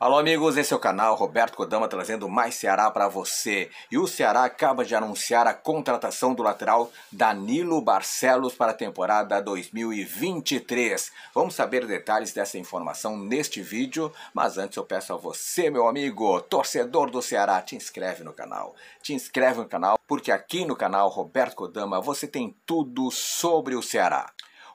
Alô, amigos, esse é o canal Roberto Kodama trazendo mais Ceará para você. E o Ceará acaba de anunciar a contratação do lateral Danilo Barcelos para a temporada 2023. Vamos saber detalhes dessa informação neste vídeo, mas antes eu peço a você, meu amigo, torcedor do Ceará, te inscreve no canal. Te inscreve no canal porque aqui no canal Roberto Kodama você tem tudo sobre o Ceará.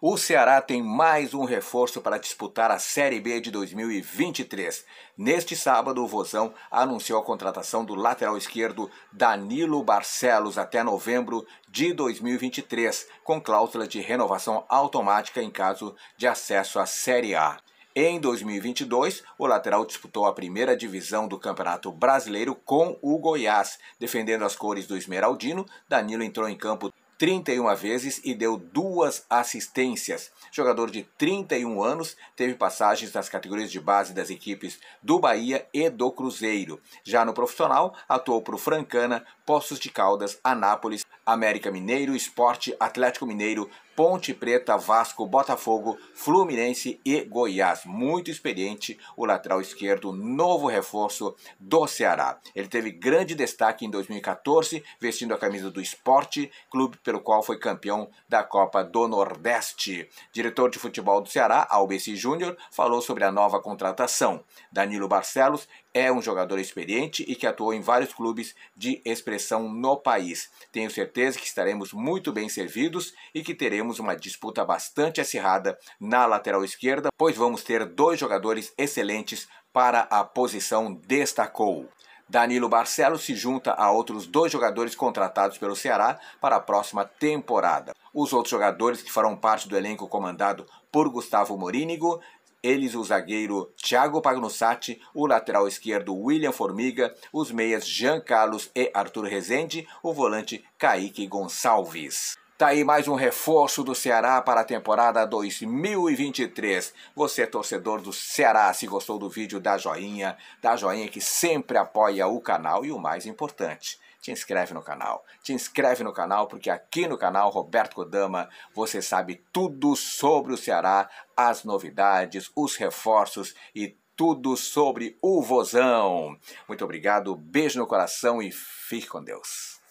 O Ceará tem mais um reforço para disputar a Série B de 2023. Neste sábado, o Vozão anunciou a contratação do lateral esquerdo Danilo Barcelos até novembro de 2023, com cláusula de renovação automática em caso de acesso à Série A. Em 2022, o lateral disputou a primeira divisão do Campeonato Brasileiro com o Goiás. Defendendo as cores do Esmeraldino, Danilo entrou em campo 31 vezes e deu duas assistências. Jogador de 31 anos, teve passagens nas categorias de base das equipes do Bahia e do Cruzeiro. Já no profissional, atuou para o Francana, Poços de Caldas, Anápolis, América Mineiro, Esporte, Atlético Mineiro, Ponte Preta, Vasco, Botafogo, Fluminense e Goiás. Muito experiente o lateral esquerdo, novo reforço do Ceará. Ele teve grande destaque em 2014, vestindo a camisa do Esporte, clube pelo qual foi campeão da Copa do Nordeste. Diretor de futebol do Ceará, Albeci Júnior, falou sobre a nova contratação. Danilo Barcelos é um jogador experiente e que atuou em vários clubes de expressão no país. Tenho certeza que estaremos muito bem servidos e que teremos uma disputa bastante acirrada na lateral esquerda, pois vamos ter dois jogadores excelentes para a posição, destacou. Danilo Barcelos se junta a outros dois jogadores contratados pelo Ceará para a próxima temporada. Os outros jogadores que farão parte do elenco comandado por Gustavo Morínigo eles o zagueiro Thiago Pagnussati, o lateral esquerdo William Formiga, os meias Jean Carlos e Arthur Rezende, o volante Kaique Gonçalves. Tá aí mais um reforço do Ceará para a temporada 2023. Você é torcedor do Ceará, se gostou do vídeo, dá joinha, dá joinha que sempre apoia o canal e o mais importante, te inscreve no canal. Te inscreve no canal porque aqui no canal Roberto Kodama você sabe tudo sobre o Ceará, as novidades, os reforços e tudo sobre o Vozão. Muito obrigado, beijo no coração e fique com Deus.